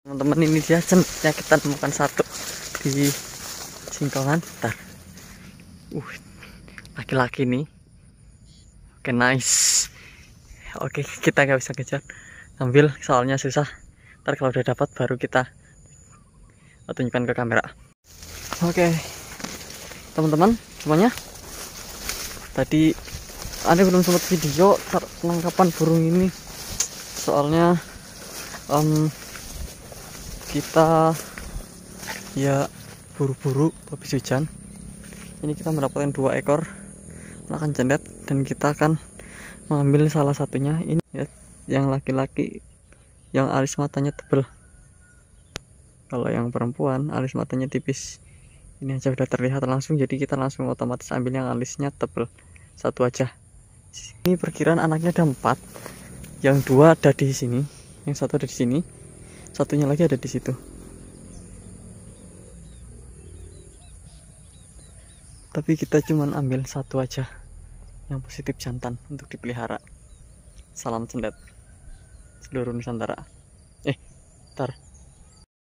teman-teman ini dia jentiknya kita temukan satu di singkawan ntar uh laki-laki nih oke okay, nice oke okay, kita nggak bisa kejar ambil soalnya susah ntar kalau udah dapat baru kita tunjukkan ke kamera oke okay. teman-teman semuanya tadi ada belum sempat video kapan burung ini soalnya um, kita ya buru-buru habis hujan ini kita mendapatkan dua ekor makan jendet dan kita akan mengambil salah satunya ini ya, yang laki-laki yang alis matanya tebel kalau yang perempuan alis matanya tipis ini aja sudah terlihat langsung jadi kita langsung otomatis ambil yang alisnya tebel satu aja ini perkiraan anaknya ada empat yang dua ada di sini yang satu ada di sini satunya lagi ada di situ tapi kita cuman ambil satu aja yang positif jantan untuk dipelihara salam sendat seluruh Nusantara eh ntar